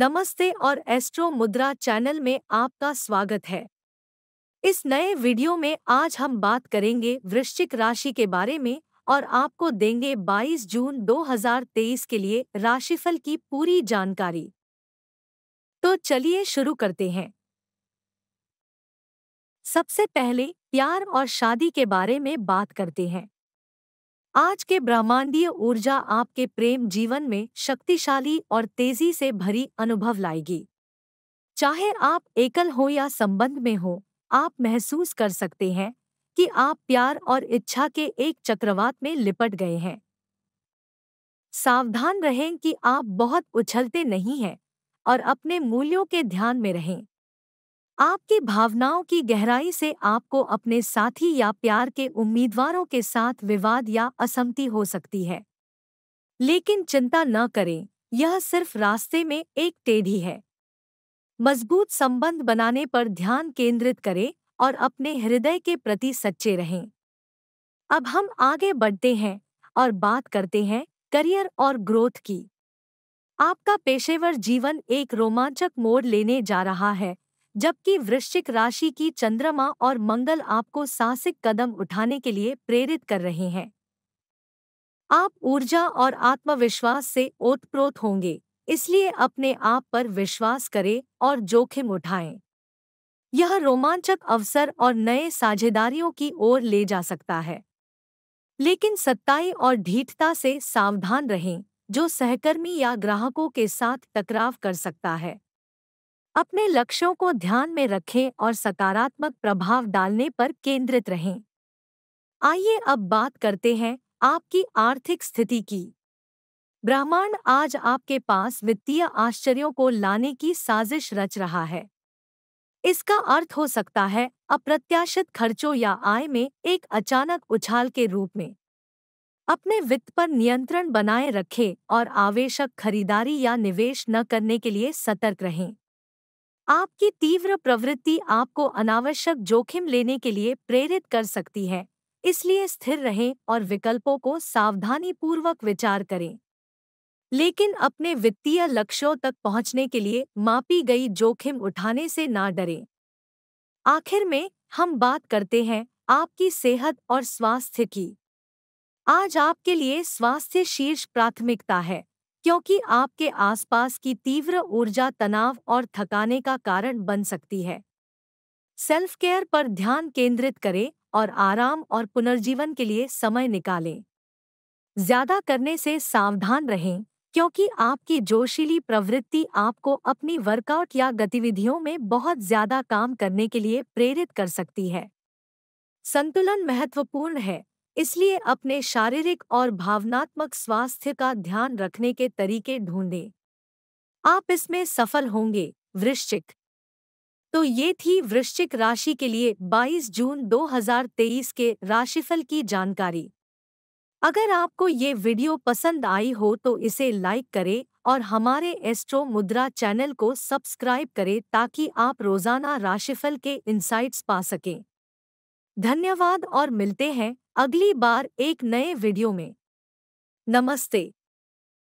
नमस्ते और एस्ट्रो मुद्रा चैनल में आपका स्वागत है इस नए वीडियो में आज हम बात करेंगे वृश्चिक राशि के बारे में और आपको देंगे 22 जून 2023 के लिए राशिफल की पूरी जानकारी तो चलिए शुरू करते हैं सबसे पहले प्यार और शादी के बारे में बात करते हैं आज के ब्रह्मांडीय ऊर्जा आपके प्रेम जीवन में शक्तिशाली और तेजी से भरी अनुभव लाएगी चाहे आप एकल हो या संबंध में हो आप महसूस कर सकते हैं कि आप प्यार और इच्छा के एक चक्रवात में लिपट गए हैं सावधान रहें कि आप बहुत उछलते नहीं हैं और अपने मूल्यों के ध्यान में रहें आपकी भावनाओं की गहराई से आपको अपने साथी या प्यार के उम्मीदवारों के साथ विवाद या असमति हो सकती है लेकिन चिंता न करें यह सिर्फ रास्ते में एक टेढ़ी है मजबूत संबंध बनाने पर ध्यान केंद्रित करें और अपने हृदय के प्रति सच्चे रहें अब हम आगे बढ़ते हैं और बात करते हैं करियर और ग्रोथ की आपका पेशेवर जीवन एक रोमांचक मोड़ लेने जा रहा है जबकि वृश्चिक राशि की चंद्रमा और मंगल आपको साहसिक कदम उठाने के लिए प्रेरित कर रहे हैं आप ऊर्जा और आत्मविश्वास से ओतप्रोत होंगे इसलिए अपने आप पर विश्वास करें और जोखिम उठाएं यह रोमांचक अवसर और नए साझेदारियों की ओर ले जा सकता है लेकिन सत्ताई और ढीठता से सावधान रहें जो सहकर्मी या ग्राहकों के साथ टकराव कर सकता है अपने लक्ष्यों को ध्यान में रखें और सकारात्मक प्रभाव डालने पर केंद्रित रहें आइए अब बात करते हैं आपकी आर्थिक स्थिति की ब्रह्मांड आज आपके पास वित्तीय आश्चर्यों को लाने की साजिश रच रहा है इसका अर्थ हो सकता है अप्रत्याशित खर्चों या आय में एक अचानक उछाल के रूप में अपने वित्त पर नियंत्रण बनाए रखें और आवेशक खरीदारी या निवेश न करने के लिए सतर्क रहें आपकी तीव्र प्रवृत्ति आपको अनावश्यक जोखिम लेने के लिए प्रेरित कर सकती है इसलिए स्थिर रहें और विकल्पों को सावधानीपूर्वक विचार करें लेकिन अपने वित्तीय लक्ष्यों तक पहुंचने के लिए मापी गई जोखिम उठाने से ना डरें आखिर में हम बात करते हैं आपकी सेहत और स्वास्थ्य की आज आपके लिए स्वास्थ्य शीर्ष प्राथमिकता है क्योंकि आपके आसपास की तीव्र ऊर्जा तनाव और थकाने का कारण बन सकती है सेल्फ केयर पर ध्यान केंद्रित करें और आराम और पुनर्जीवन के लिए समय निकालें ज्यादा करने से सावधान रहें क्योंकि आपकी जोशीली प्रवृत्ति आपको अपनी वर्कआउट या गतिविधियों में बहुत ज्यादा काम करने के लिए प्रेरित कर सकती है संतुलन महत्वपूर्ण है इसलिए अपने शारीरिक और भावनात्मक स्वास्थ्य का ध्यान रखने के तरीके ढूंढें आप इसमें सफल होंगे वृश्चिक तो ये थी वृश्चिक राशि के लिए 22 जून 2023 के राशिफल की जानकारी अगर आपको ये वीडियो पसंद आई हो तो इसे लाइक करें और हमारे एस्ट्रो मुद्रा चैनल को सब्सक्राइब करें ताकि आप रोजाना राशिफल के इनसाइट्स पा सकें धन्यवाद और मिलते हैं अगली बार एक नए वीडियो में नमस्ते